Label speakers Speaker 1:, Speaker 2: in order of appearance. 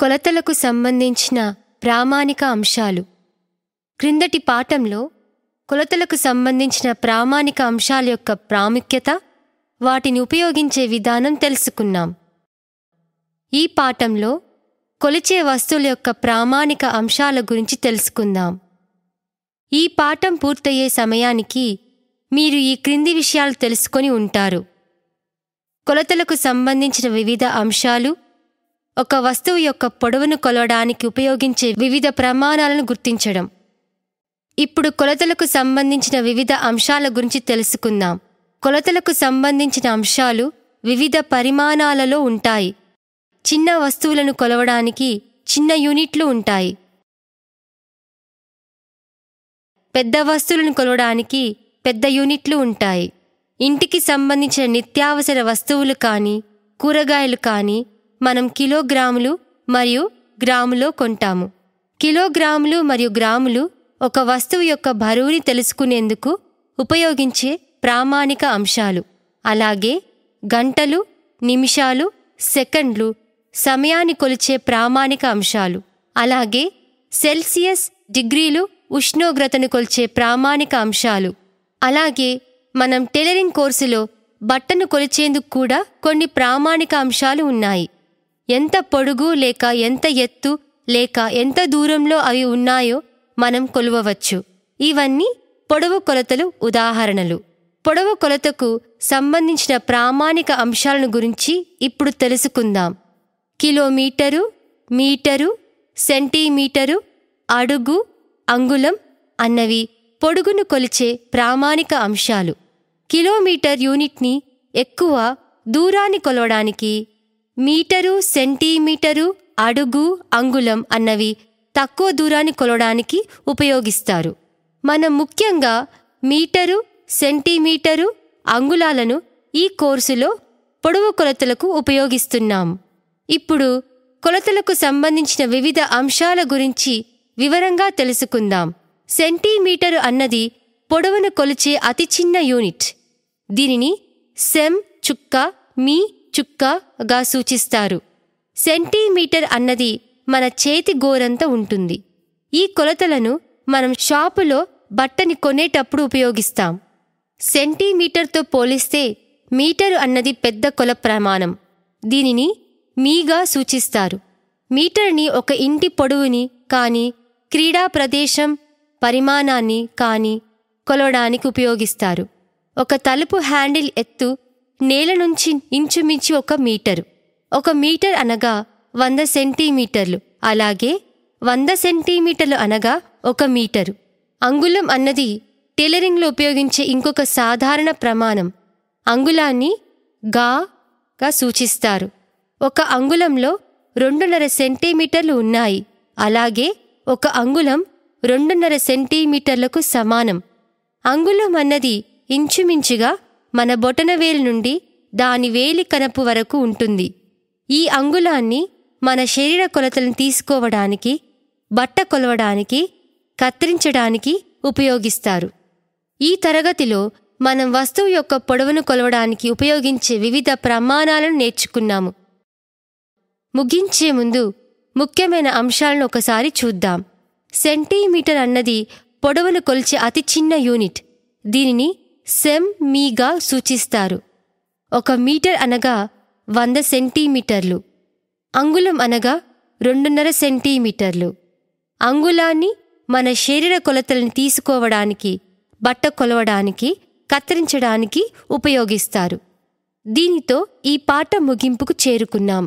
Speaker 1: కొలతలకు సంబంధించిన ప్రామాణిక అంశాలు క్రిందటి పాఠంలో కొలతలకు సంబంధించిన ప్రామాణిక అంశాల యొక్క ప్రాముఖ్యత వాటిని ఉపయోగించే విధానం తెలుసుకున్నాం ఈ పాఠంలో కొలిచే వస్తువుల యొక్క ప్రామాణిక అంశాల గురించి తెలుసుకుందాం ఈ పాఠం పూర్తయ్యే సమయానికి మీరు ఈ క్రింది విషయాలు తెలుసుకొని ఉంటారు కొలతలకు సంబంధించిన వివిధ అంశాలు ఒక వస్తువు యొక్క పొడవును కొలవడానికి ఉపయోగించే వివిధ ప్రమాణాలను గుర్తించడం ఇప్పుడు కొలతలకు సంబంధించిన వివిధ అంశాల గురించి తెలుసుకుందాం కొలతలకు సంబంధించిన అంశాలు వివిధ పరిమాణాలలో ఉంటాయి చిన్న వస్తువులను కొలవడానికి చిన్న యూనిట్లు ఉంటాయి పెద్ద వస్తువులను కొలవడానికి పెద్ద యూనిట్లు ఉంటాయి ఇంటికి సంబంధించిన నిత్యావసర వస్తువులు కానీ కూరగాయలు కానీ మనం కిలోగ్రాములు మరియు గ్రాములో కొంటాము కిలోగ్రాములు మరియు గ్రాములు ఒక వస్తువు యొక్క బరువుని తెలుసుకునేందుకు ఉపయోగించే ప్రామాణిక అంశాలు అలాగే గంటలు నిమిషాలు సెకండ్లు సమయాన్ని కొలిచే ప్రామాణిక అంశాలు అలాగే సెల్సియస్ డిగ్రీలు ఉష్ణోగ్రతను కొలిచే ప్రామాణిక అంశాలు అలాగే మనం టెలరింగ్ కోర్సులో బట్టను కొలిచేందుకు కూడా కొన్ని ప్రామాణిక అంశాలు ఉన్నాయి ఎంత పొడుగు లేక ఎంత ఎత్తు లేక ఎంత దూరంలో అవి ఉన్నాయో మనం కొలువవచ్చు ఇవన్నీ పొడవు కొలతలు ఉదాహరణలు పొడవు కొలతకు సంబంధించిన ప్రామాణిక అంశాలను గురించి ఇప్పుడు తెలుసుకుందాం కిలోమీటరు మీటరు సెంటీమీటరు అడుగు అంగుళం అన్నవి పొడుగును కొలిచే ప్రామాణిక అంశాలు కిలోమీటర్ యూనిట్ని ఎక్కువ దూరాన్ని కొలవడానికి మీటరు సెంటీమీటరు అడుగు అంగుళం అన్నవి తక్కువ దూరాన్ని కొలవడానికి ఉపయోగిస్తారు మనం ముఖ్యంగా మీటరు సెంటీమీటరు అంగుళాలను ఈ కోర్సులో పొడవు కొలతలకు ఉపయోగిస్తున్నాం ఇప్పుడు కొలతలకు సంబంధించిన వివిధ అంశాల గురించి వివరంగా తెలుసుకుందాం సెంటీమీటరు అన్నది పొడవును కొలిచే అతి చిన్న యూనిట్ దీనిని సెమ్ చుక్క మీ చుక్కగా సూచిస్తారు సెంటీమీటర్ అన్నది మన చేతి గోరంత ఉంటుంది ఈ కొలతలను మనం షాపులో బట్టని కొనేటప్పుడు ఉపయోగిస్తాం సెంటీమీటర్తో పోలిస్తే మీటరు అన్నది పెద్ద కొల ప్రమాణం దీనిని మీగా సూచిస్తారు మీటర్ని ఒక ఇంటి పొడవుని కానీ క్రీడా ప్రదేశం పరిమాణాన్ని కానీ కొలవడానికి ఉపయోగిస్తారు ఒక తలుపు హ్యాండిల్ ఎత్తు నేల నుంచి ఇంచుమించి ఒక మీటరు ఒక మీటర్ అనగా వంద సెంటీమీటర్లు అలాగే వంద సెంటీమీటర్లు అనగా ఒక మీటరు అంగుళం అన్నది టైలరింగ్లో ఉపయోగించే ఇంకొక సాధారణ ప్రమాణం అంగుళాన్ని గాగా సూచిస్తారు ఒక అంగుళంలో రెండున్నర సెంటీమీటర్లు ఉన్నాయి అలాగే ఒక అంగుళం రెండున్నర సెంటీమీటర్లకు సమానం అంగుళం అన్నది ఇంచుమించుగా మన బొటనవేలు నుండి దాని వేలి కనపు వరకు ఉంటుంది ఈ అంగుళాన్ని మన శరీర కొలతలను తీసుకోవడానికి బట్ట కొలవడానికి కత్తిరించడానికి ఉపయోగిస్తారు ఈ తరగతిలో మనం వస్తువు యొక్క పొడవును కొలవడానికి ఉపయోగించే వివిధ ప్రమాణాలను నేర్చుకున్నాము ముగించే ముందు ముఖ్యమైన అంశాలను ఒకసారి చూద్దాం సెంటీమీటర్ అన్నది పొడవును కొలిచే అతి చిన్న యూనిట్ దీనిని సెమ్ మీగా సూచిస్తారు ఒక మీటర్ అనగా వంద సెంటీమీటర్లు అంగుళం అనగా రెండున్నర సెంటీమీటర్లు అంగుళాన్ని మన శరీర కొలతలను తీసుకోవడానికి బట్ట కొలవడానికి కత్తిరించడానికి ఉపయోగిస్తారు దీనితో ఈ పాట ముగింపుకు చేరుకున్నాం